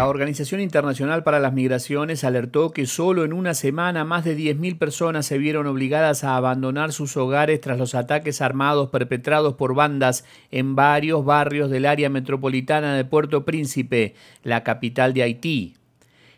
La Organización Internacional para las Migraciones alertó que solo en una semana más de 10.000 personas se vieron obligadas a abandonar sus hogares tras los ataques armados perpetrados por bandas en varios barrios del área metropolitana de Puerto Príncipe, la capital de Haití.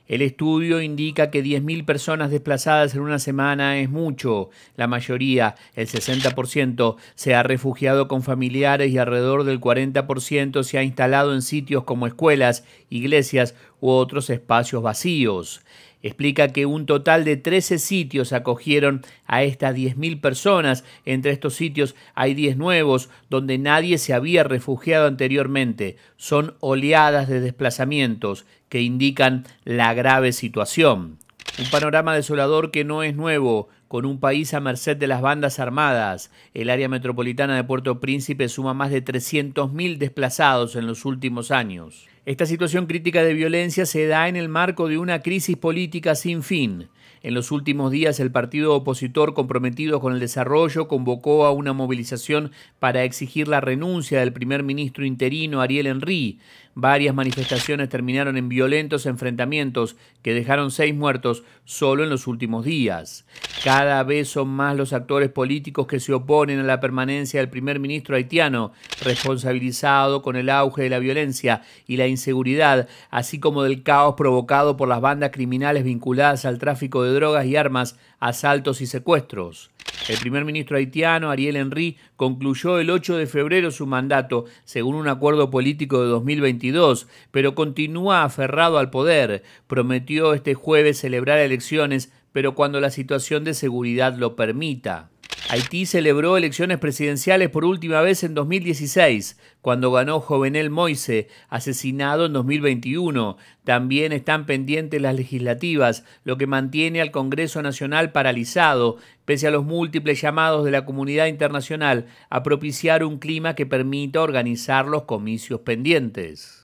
El estudio indica que 10.000 personas desplazadas en una semana es mucho. La mayoría, el 60%, se ha refugiado con familiares y alrededor del 40% se ha instalado en sitios como escuelas, iglesias u otros espacios vacíos. Explica que un total de 13 sitios acogieron a estas 10.000 personas. Entre estos sitios hay 10 nuevos donde nadie se había refugiado anteriormente. Son oleadas de desplazamientos que indican la grave situación. Un panorama desolador que no es nuevo, con un país a merced de las bandas armadas. El área metropolitana de Puerto Príncipe suma más de 300.000 desplazados en los últimos años. Esta situación crítica de violencia se da en el marco de una crisis política sin fin. En los últimos días el partido opositor comprometido con el desarrollo convocó a una movilización para exigir la renuncia del primer ministro interino Ariel Henry. Varias manifestaciones terminaron en violentos enfrentamientos que dejaron seis muertos solo en los últimos días. Cada vez son más los actores políticos que se oponen a la permanencia del primer ministro haitiano, responsabilizado con el auge de la violencia y la inseguridad, así como del caos provocado por las bandas criminales vinculadas al tráfico de drogas y armas, asaltos y secuestros. El primer ministro haitiano, Ariel Henry, concluyó el 8 de febrero su mandato, según un acuerdo político de 2022, pero continúa aferrado al poder. Prometió este jueves celebrar elecciones pero cuando la situación de seguridad lo permita. Haití celebró elecciones presidenciales por última vez en 2016, cuando ganó Jovenel Moise, asesinado en 2021. También están pendientes las legislativas, lo que mantiene al Congreso Nacional paralizado, pese a los múltiples llamados de la comunidad internacional a propiciar un clima que permita organizar los comicios pendientes.